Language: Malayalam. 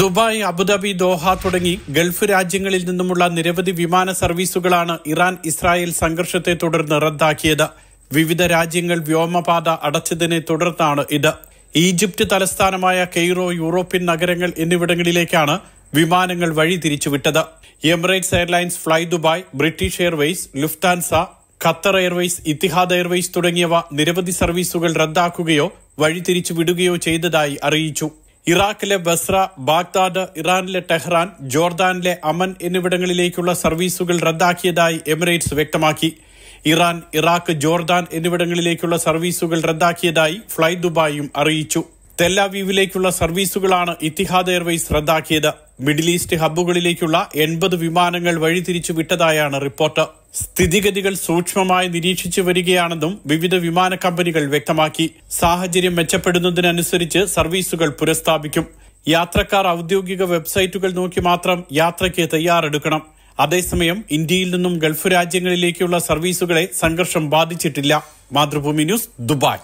ദുബായ് അബുദാബി ദോഹ തുടങ്ങി ഗൾഫ് രാജ്യങ്ങളിൽ നിന്നുമുള്ള നിരവധി വിമാന സർവീസുകളാണ് ഇറാൻ ഇസ്രായേൽ സംഘർഷത്തെ തുടർന്ന് റദ്ദാക്കിയത് വിവിധ രാജ്യങ്ങൾ വ്യോമപാത അടച്ചതിനെ തുടർന്നാണ് ഇത് ഈജിപ്ത് തലസ്ഥാനമായ കെയ്റോ യൂറോപ്യൻ നഗരങ്ങൾ എന്നിവിടങ്ങളിലേക്കാണ് വിമാനങ്ങൾ വഴി തിരിച്ചുവിട്ടത് Emirates Airlines Fly Dubai British Airways Lufthansa Qatar Airways Etihad Airways തുടങ്ങിയവ നിരവധി സർവീസുകൾ റദ്ദാക്കുകയോ വഴി വിടുകയോ ചെയ്തതായി അറിയിച്ചു ഇറാഖിലെ ബസ്ര ബാഗ്ദാദ് ഇറാനിലെ ടെഹ്റാൻ ജോർദാനിലെ അമൻ എന്നിവിടങ്ങളിലേക്കുള്ള സർവീസുകൾ റദ്ദാക്കിയതായി എമിറേറ്റ്സ് വ്യക്തമാക്കി ഇറാൻ ഇറാഖ് ജോർദാൻ എന്നിവിടങ്ങളിലേക്കുള്ള സർവീസുകൾ റദ്ദാക്കിയതായി ഫ്ലൈ ദുബായും അറിയിച്ചു തെല്ലാവീവിലേക്കുള്ള സർവീസുകളാണ് ഇത്തിഹാദ് എയർവേസ് റദ്ദാക്കിയത് മിഡിൽ ഈസ്റ്റ് ഹബ്ബുകളിലേക്കുള്ള എൺപത് വിമാനങ്ങൾ വഴിതിരിച്ചു വിട്ടതായാണ് റിപ്പോർട്ട് സ്ഥിതിഗതികൾ സൂക്ഷ്മമായി നിരീക്ഷിച്ചു വരികയാണെന്നും വിവിധ വിമാന കമ്പനികൾ വ്യക്തമാക്കി സാഹചര്യം മെച്ചപ്പെടുന്നതിനനുസരിച്ച് സർവീസുകൾ പുനഃസ്ഥാപിക്കും യാത്രക്കാർ ഔദ്യോഗിക വെബ്സൈറ്റുകൾ നോക്കി മാത്രം യാത്രയ്ക്ക് തയ്യാറെടുക്കണം അതേസമയം ഇന്ത്യയിൽ നിന്നും ഗൾഫ് രാജ്യങ്ങളിലേക്കുള്ള സർവീസുകളെ സംഘർഷം ബാധിച്ചിട്ടില്ല മാതൃഭൂമി ന്യൂസ് ദുബായ്